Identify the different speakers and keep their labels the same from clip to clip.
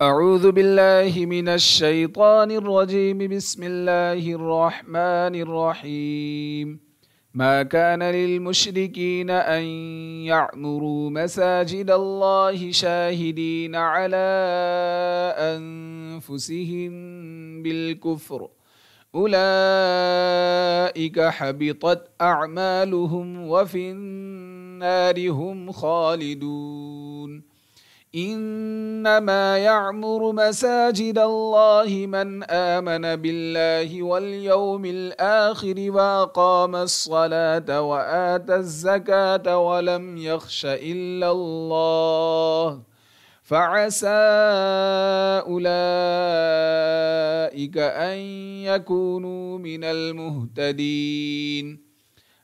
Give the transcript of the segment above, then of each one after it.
Speaker 1: أعوذ بالله من الشيطان الرجيم بسم الله الرحمن الرحيم ما كان للمشركين أن يعمروا مساجد الله شاهدين على أنفسهم بالكفر أولئك حبطت أعمالهم وفي النار هم خالدون إنما يعمر مساجد الله من آمن بالله واليوم الآخر وأقام الصلاة وآتى الزكاة ولم يخش إلا الله فعسى أولئك أن يكونوا من المهتدين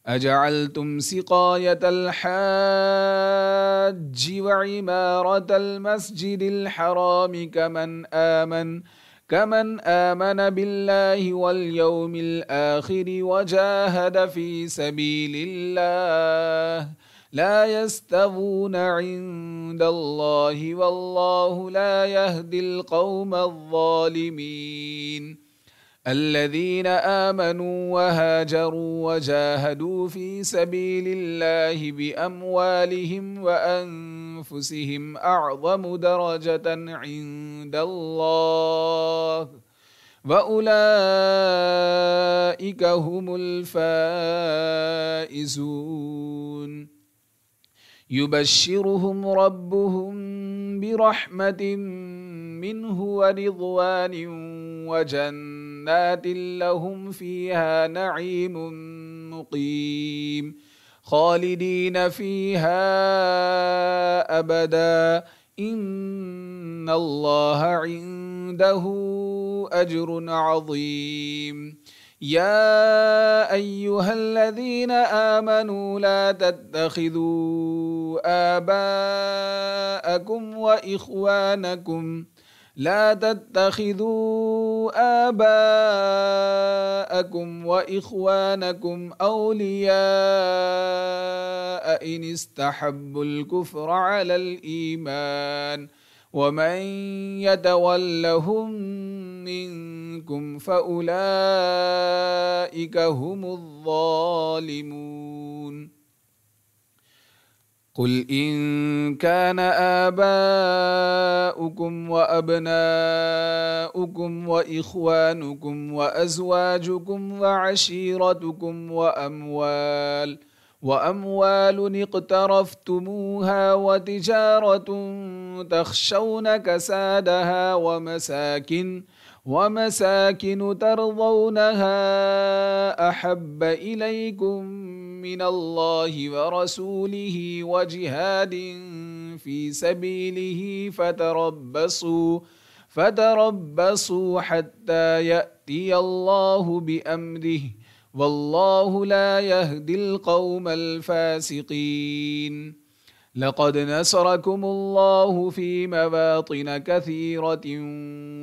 Speaker 1: أجعلتم سقاية الحاج وعمارة المسجد الحرام كمن آمن كمن آمن بالله واليوم الآخر وجاهد في سبيل الله لا يستوون عند الله والله لا يهدي القوم الظالمين الذين امنوا وهاجروا وجاهدوا في سبيل الله باموالهم وانفسهم اعظم درجه عند الله واولئك هم الفائزون يبشرهم ربهم برحمه منه ورضوان وجنه جنات لهم فيها نعيم مقيم خالدين فيها ابدا ان الله عنده اجر عظيم يا ايها الذين امنوا لا تتخذوا اباءكم واخوانكم لا تتخذوا آباءكم وإخوانكم أولياء إن استحبوا الكفر على الإيمان ومن يتولهم منكم فأولئك هم الظالمون قل ان كان اباؤكم وابناؤكم واخوانكم وازواجكم وعشيرتكم واموال واموال اقترفتموها وتجاره تخشون كسادها ومساكن ومساكن ترضونها احب اليكم من الله ورسوله وجهاد في سبيله فتربصوا فتربصوا حتى يأتي الله بأمره والله لا يهدي القوم الفاسقين لقد نصركم الله في مواطن كثيرة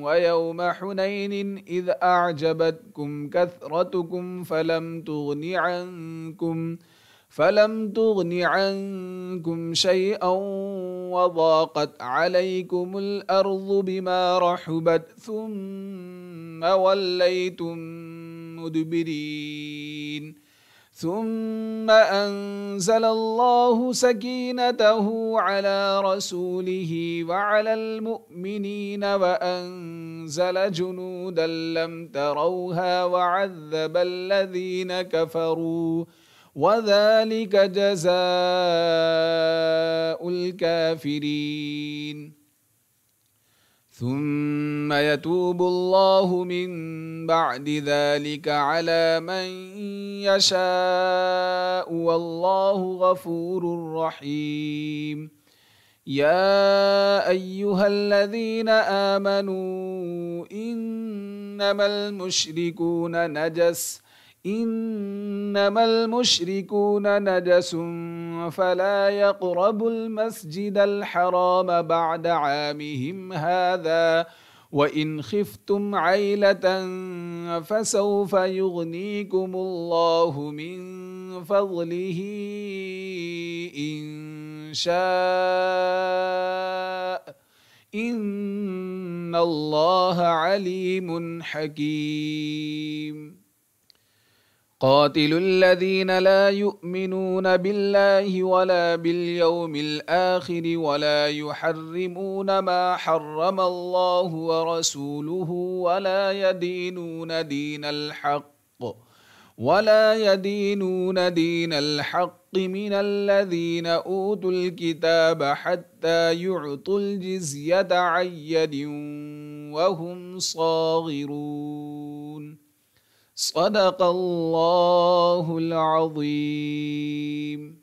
Speaker 1: ويوم حنين إذ أعجبتكم كثرتكم فلم تغن عنكم فلم تغن عنكم شيئا وضاقت عليكم الأرض بما رحبت ثم وليتم مدبرين ثم أن أنزل الله سكينته على رسوله وعلى المؤمنين وأنزل جنودا لم تروها وعذب الذين كفروا وذلك جزاء الكافرين ثم ثم يتوب الله من بعد ذلك على من يشاء والله غفور رحيم يا ايها الذين امنوا انما المشركون نجس انما المشركون نجس فلا يقربوا المسجد الحرام بعد عامهم هذا وان خفتم عيله فسوف يغنيكم الله من فضله ان شاء ان الله عليم حكيم قاتلوا الذين لا يؤمنون بالله ولا باليوم الاخر ولا يحرمون ما حرم الله ورسوله ولا يدينون دين الحق ولا يدينون دين الحق من الذين اوتوا الكتاب حتى يعطوا الجزيه عن يد وهم صاغرون صدق الله العظيم